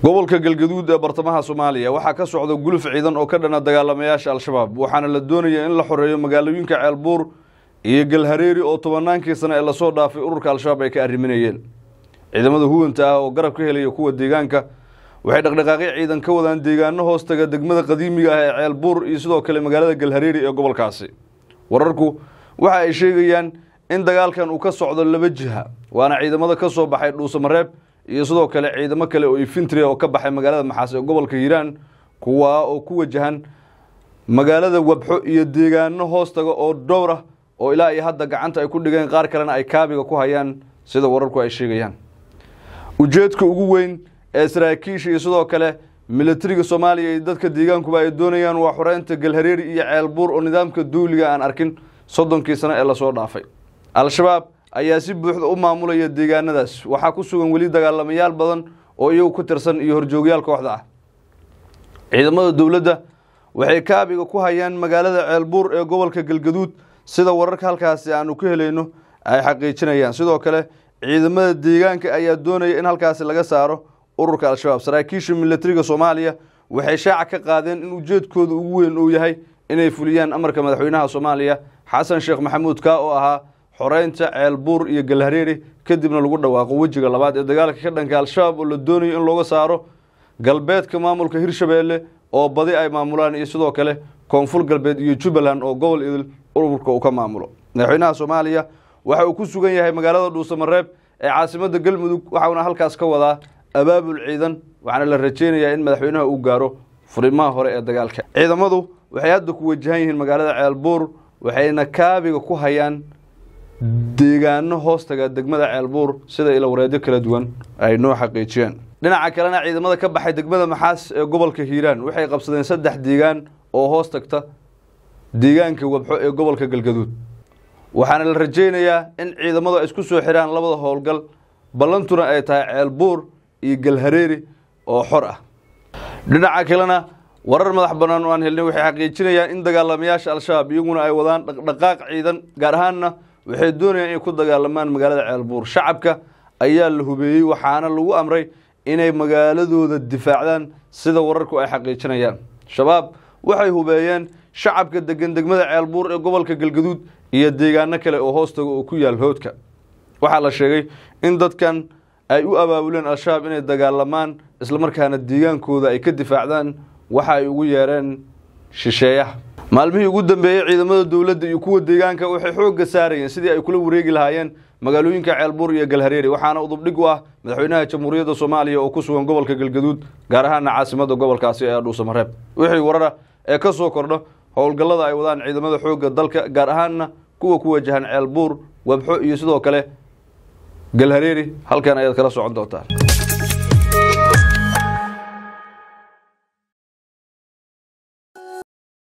gobolka galgaduud ee bartamaha soomaaliya waxaa ka socda guluf ciidan oo ka dhana dagaalamayaasha al-shabaab waxaana la doonaya in la xoreeyo magaalooyinka ceelbuur iyo galhareeri oo tobanaankii sane ee lasoo dhaafay ururka al-shabaab ay ka arriminayeen ciidamada huwanta ah oo garab ka helaya kuwa deegaanka waxay dhaqdhaqaaqyo ciidan ka wadaan deegaano hoos taga degmada qadiimiga ah ee ceelbuur iyo sidoo kale magaalada galhareeri ee gobolkaasi wararku waxa ay sheegayaan in dagaalkan uu ka socdo laba jiha waana ciidamada ka soo baxay dhuusamareeb iyo sidoo kale ciidamo kale oo infantry ah oo ka baxay magaalada maxaase ee gobolka hiiraan kuwaa oo ku wajahan magaalada wabxo iyo deegaano hoostaga oo dhowr ah oo ilaa iyo hadda gacanta ay ku dhigeen qaar kalena ay kaabiga ku hayaan sida wararku ay sheegayaan ujeedka ugu weyn ee saraakiisha iyo sidoo kale milatariga soomaaliya iyo dadka deegaankuba ay doonayaan waa xoreynta galhareeri iyo ceelbuur oo nidaamka duuliga aan arkin soddonkii sano ee lasoo dhaafay al-shabaab ayaa si buuxda u maamulaya deegaanadaas waxaa ku sugan weli dagaalamayaal badan oo iyagu ku tirsan iyo horjoogyaal kooxda ah ciidamada dowladda waxay kaabiga ku hayaan magaalada ceelbuur ee gobolka galgaduud sida wararka halkaasi aanu ka helayno ay xaqiijinayaan sidoo kale ciidamada deegaanka ayaa doonaya in halkaasi laga saaro ururka al-shabaab saraakiisha milatariga soomaaliya waxay shaaca ka qaadeen in ujeedkooda ugu weyn uu yahay inay fuliyaan amarka madaxweynaha soomaaliya xasan sheekh maxamuud ka oo ahaa xoreynta ceelbuur iyo galhareeri kadibna lagu dhawaaqo wejiga labaad ee dagaalka ka dhanka al-shabaab oo la doonayo in looga saaro galbeedka maamulka hirshabeelle oo badi ay maamulaan iyo sidoo kale koonfur galbeed iyo jubbaland oo gobol idil ururka uu ka maamulo madaxweynaha soomaaliya waxa uu ku sugan yahay magaalada dhuusamareeb ee caasimada galmudug waxauna halkaas ka wadaa abaabul ciidan waxaana la rajaynayaa in madaxweynaha uu gaaro furimaha hore ee dagaalka ciidamadu waxay hadda ku wajahan yihiin magaalada ceelbuur waxayna kaabiga ku hayaan deegaano hoostaga degmada ceelbuur sida wareedyo kala duwan ay noo xaqiijiyeen dhinaca kalena ciidamada ka baxay degmada maxaas ee gobolka hiiraan waxay qabsadeen saddex deegaan oo hoos tagta deegaanka wabxo ee gobolka galgaduud waxaana la rajaynayaa in ciidamadu ay isku soo xiraan labada howlgal ballantuna ay tahay ceelbuur iyo galhareeri oo xor ah dhinaca kalena warar madax bannaan oo aan helnay waxay xaqiijinayaan in dagaalamayaasha al-shabaab iyaguna ay wadaan dhaqdhaqaaq ciidan gaar ahaanna waxay doonayaan inay ku dagaalamaan magaalada ceelbuur shacabka ayaa la hubeeyey waxaana lagu amray inay magaaladooda difaacdaan sida wararku ay xaqiijinayaan shabaab waxay hubeeyeen shacabka degan degmada ceelbuur ee gobolka galgaduud iyo deegaano kale oo hoostaga oo ku yaal hoodka waxaa la sheegay in dadkan ay u abaabuleen al-shabaab inay dagaalamaan islamarkaana deegaankooda ay ka difaacdaan waxa ay ugu yeereen shisheeya maalmihii ugu dambeeyey ciidamada dowladda iyo kuwa deegaanka waxay xoogga saarayeen sidii ay kula wareegi lahaayeen magaalooyinka ceelbuur iyo galhareeri waxaana udubdhig u ah madaxweynaha jamhuuriyadda soomaaliya oo ku sugan gobolka galgaduud gaar ahaana caasimadda gobolkaasi ee dhuusamareeb wixii warara ee ka soo kordho howlgallada ay wadaan ciidamada xoogga dalka gaar ahaanna kuwa ku wajahan ceelbuur wabxo iyo sidoo kale galhareeri halkan ayaad kala socon doontaan